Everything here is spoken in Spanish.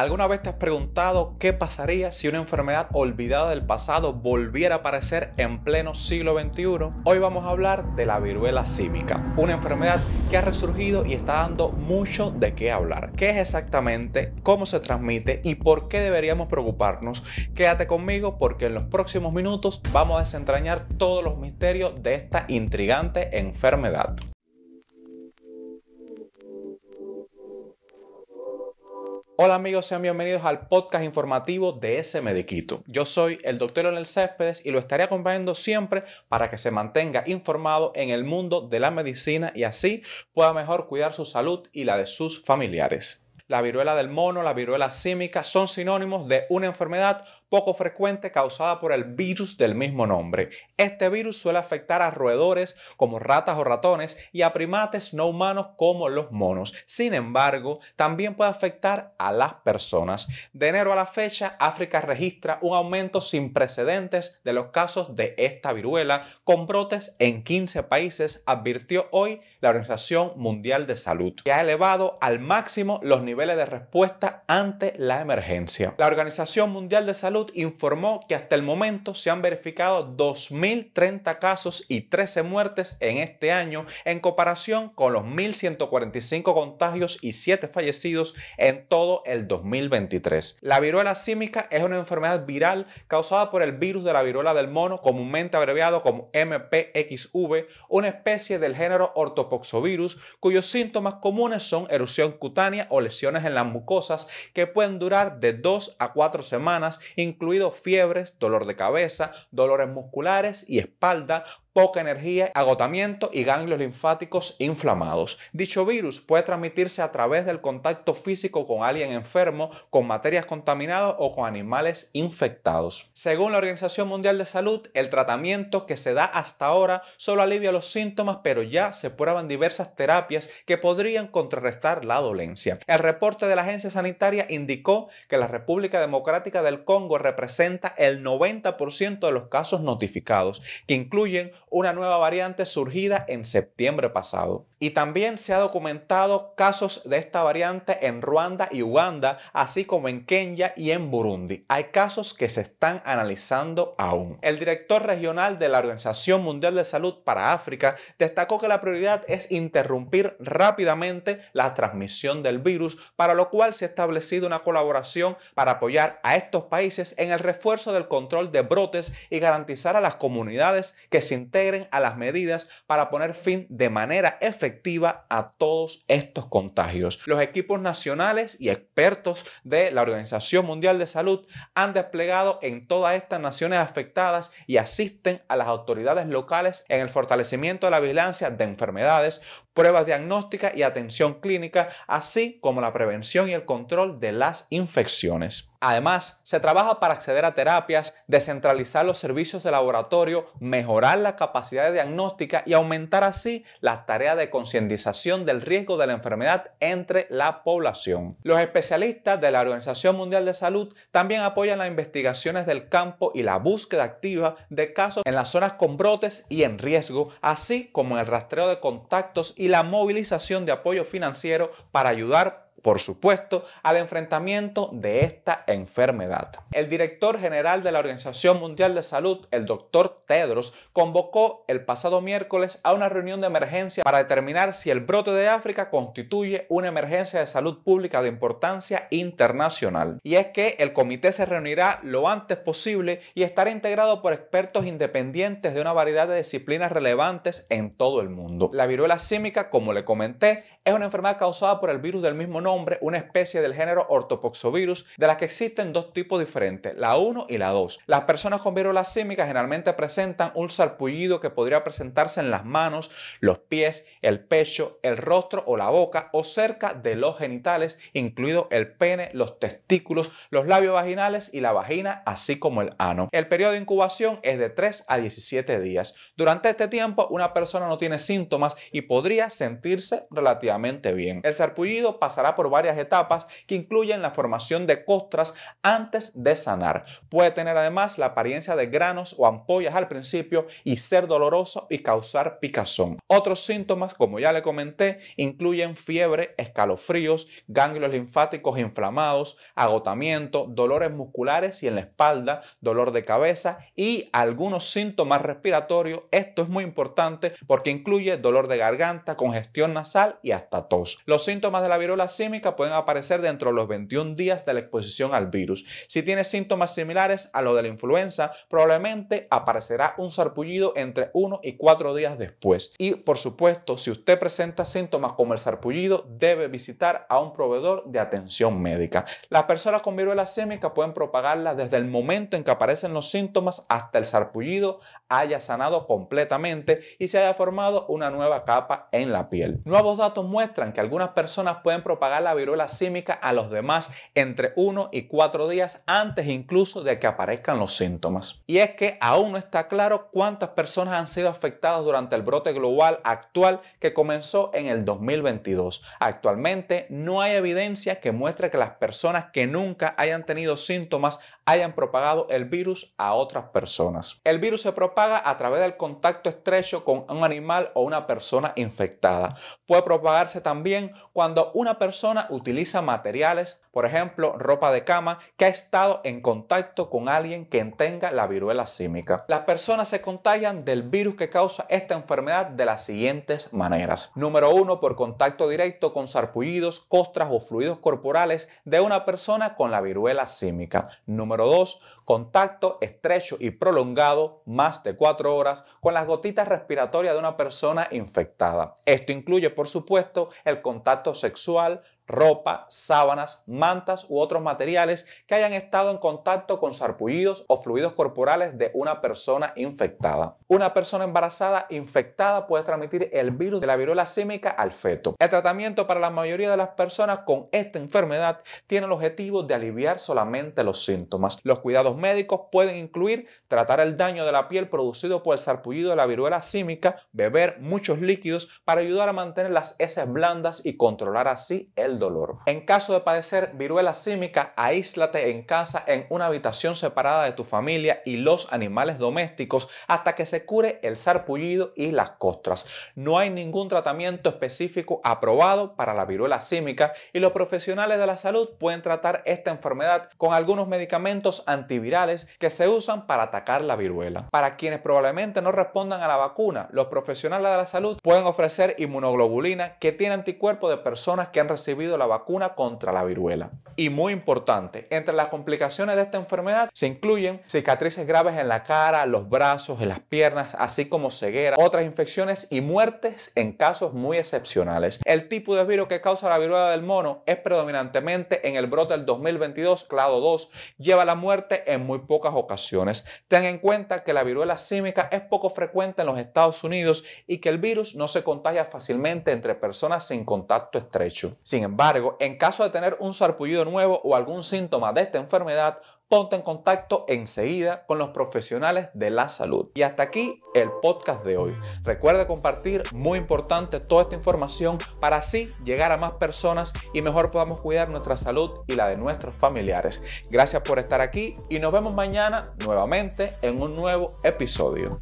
¿Alguna vez te has preguntado qué pasaría si una enfermedad olvidada del pasado volviera a aparecer en pleno siglo XXI? Hoy vamos a hablar de la viruela cívica, una enfermedad que ha resurgido y está dando mucho de qué hablar. ¿Qué es exactamente? ¿Cómo se transmite? ¿Y por qué deberíamos preocuparnos? Quédate conmigo porque en los próximos minutos vamos a desentrañar todos los misterios de esta intrigante enfermedad. Hola amigos, sean bienvenidos al podcast informativo de ese Mediquito. Yo soy el doctor Leonel Céspedes y lo estaré acompañando siempre para que se mantenga informado en el mundo de la medicina y así pueda mejor cuidar su salud y la de sus familiares. La viruela del mono, la viruela símica son sinónimos de una enfermedad poco frecuente causada por el virus del mismo nombre. Este virus suele afectar a roedores como ratas o ratones y a primates no humanos como los monos. Sin embargo, también puede afectar a las personas. De enero a la fecha, África registra un aumento sin precedentes de los casos de esta viruela, con brotes en 15 países, advirtió hoy la Organización Mundial de Salud, que ha elevado al máximo los niveles de respuesta ante la emergencia. La Organización Mundial de Salud informó que hasta el momento se han verificado 2.030 casos y 13 muertes en este año en comparación con los 1.145 contagios y 7 fallecidos en todo el 2023. La viruela símica es una enfermedad viral causada por el virus de la viruela del mono, comúnmente abreviado como MPXV, una especie del género ortopoxovirus cuyos síntomas comunes son erupción cutánea o lesión en las mucosas que pueden durar de 2 a 4 semanas, incluido fiebres, dolor de cabeza, dolores musculares y espalda, poca energía, agotamiento y ganglios linfáticos inflamados. Dicho virus puede transmitirse a través del contacto físico con alguien enfermo, con materias contaminadas o con animales infectados. Según la Organización Mundial de Salud, el tratamiento que se da hasta ahora solo alivia los síntomas, pero ya se prueban diversas terapias que podrían contrarrestar la dolencia. El reporte de la agencia sanitaria indicó que la República Democrática del Congo representa el 90% de los casos notificados, que incluyen una nueva variante surgida en septiembre pasado. Y también se ha documentado casos de esta variante en Ruanda y Uganda, así como en Kenia y en Burundi. Hay casos que se están analizando aún. El director regional de la Organización Mundial de Salud para África destacó que la prioridad es interrumpir rápidamente la transmisión del virus, para lo cual se ha establecido una colaboración para apoyar a estos países en el refuerzo del control de brotes y garantizar a las comunidades que se a las medidas para poner fin de manera efectiva a todos estos contagios. Los equipos nacionales y expertos de la Organización Mundial de Salud han desplegado en todas estas naciones afectadas y asisten a las autoridades locales en el fortalecimiento de la vigilancia de enfermedades pruebas diagnósticas y atención clínica, así como la prevención y el control de las infecciones. Además, se trabaja para acceder a terapias, descentralizar los servicios de laboratorio, mejorar la capacidad de diagnóstica y aumentar así las tareas de concientización del riesgo de la enfermedad entre la población. Los especialistas de la Organización Mundial de Salud también apoyan las investigaciones del campo y la búsqueda activa de casos en las zonas con brotes y en riesgo, así como el rastreo de contactos y la movilización de apoyo financiero para ayudar por supuesto, al enfrentamiento de esta enfermedad. El director general de la Organización Mundial de Salud, el doctor Tedros, convocó el pasado miércoles a una reunión de emergencia para determinar si el brote de África constituye una emergencia de salud pública de importancia internacional. Y es que el comité se reunirá lo antes posible y estará integrado por expertos independientes de una variedad de disciplinas relevantes en todo el mundo. La viruela símica, como le comenté, es una enfermedad causada por el virus del mismo nombre hombre una especie del género Ortopoxovirus, de las que existen dos tipos diferentes, la 1 y la 2. Las personas con viruela símica generalmente presentan un sarpullido que podría presentarse en las manos, los pies, el pecho, el rostro o la boca o cerca de los genitales, incluido el pene, los testículos, los labios vaginales y la vagina, así como el ano. El periodo de incubación es de 3 a 17 días. Durante este tiempo, una persona no tiene síntomas y podría sentirse relativamente bien. El sarpullido pasará por varias etapas que incluyen la formación de costras antes de sanar. Puede tener además la apariencia de granos o ampollas al principio y ser doloroso y causar picazón. Otros síntomas, como ya le comenté, incluyen fiebre, escalofríos, ganglios linfáticos inflamados, agotamiento, dolores musculares y en la espalda, dolor de cabeza y algunos síntomas respiratorios. Esto es muy importante porque incluye dolor de garganta, congestión nasal y hasta tos. Los síntomas de la viruela simple pueden aparecer dentro de los 21 días de la exposición al virus. Si tiene síntomas similares a los de la influenza, probablemente aparecerá un sarpullido entre 1 y 4 días después. Y por supuesto, si usted presenta síntomas como el sarpullido, debe visitar a un proveedor de atención médica. Las personas con viruela sémica pueden propagarla desde el momento en que aparecen los síntomas hasta el sarpullido haya sanado completamente y se haya formado una nueva capa en la piel. Nuevos datos muestran que algunas personas pueden propagar la viruela símica a los demás entre 1 y 4 días antes incluso de que aparezcan los síntomas. Y es que aún no está claro cuántas personas han sido afectadas durante el brote global actual que comenzó en el 2022. Actualmente no hay evidencia que muestre que las personas que nunca hayan tenido síntomas hayan propagado el virus a otras personas. El virus se propaga a través del contacto estrecho con un animal o una persona infectada. Puede propagarse también cuando una persona utiliza materiales, por ejemplo, ropa de cama, que ha estado en contacto con alguien que tenga la viruela símica. Las personas se contagian del virus que causa esta enfermedad de las siguientes maneras. Número uno por contacto directo con sarpullidos, costras o fluidos corporales de una persona con la viruela símica. Número 2, contacto estrecho y prolongado, más de cuatro horas, con las gotitas respiratorias de una persona infectada. Esto incluye, por supuesto, el contacto sexual, ropa, sábanas, mantas u otros materiales que hayan estado en contacto con sarpullidos o fluidos corporales de una persona infectada. Una persona embarazada infectada puede transmitir el virus de la viruela símica al feto. El tratamiento para la mayoría de las personas con esta enfermedad tiene el objetivo de aliviar solamente los síntomas. Los cuidados médicos pueden incluir tratar el daño de la piel producido por el sarpullido de la viruela símica, beber muchos líquidos para ayudar a mantener las heces blandas y controlar así el dolor. En caso de padecer viruela símica, aíslate en casa en una habitación separada de tu familia y los animales domésticos hasta que se cure el sarpullido y las costras. No hay ningún tratamiento específico aprobado para la viruela símica y los profesionales de la salud pueden tratar esta enfermedad con algunos medicamentos antivirales que se usan para atacar la viruela. Para quienes probablemente no respondan a la vacuna, los profesionales de la salud pueden ofrecer inmunoglobulina que tiene anticuerpos de personas que han recibido la vacuna contra la viruela. Y muy importante, entre las complicaciones de esta enfermedad se incluyen cicatrices graves en la cara, los brazos, en las piernas, así como ceguera, otras infecciones y muertes en casos muy excepcionales. El tipo de virus que causa la viruela del mono es predominantemente en el brote del 2022, clado 2, lleva la muerte en muy pocas ocasiones. Ten en cuenta que la viruela símica es poco frecuente en los Estados Unidos y que el virus no se contagia fácilmente entre personas sin contacto estrecho. Sin embargo, en caso de tener un sarpullido nuevo o algún síntoma de esta enfermedad, ponte en contacto enseguida con los profesionales de la salud. Y hasta aquí el podcast de hoy. Recuerda compartir, muy importante, toda esta información para así llegar a más personas y mejor podamos cuidar nuestra salud y la de nuestros familiares. Gracias por estar aquí y nos vemos mañana nuevamente en un nuevo episodio.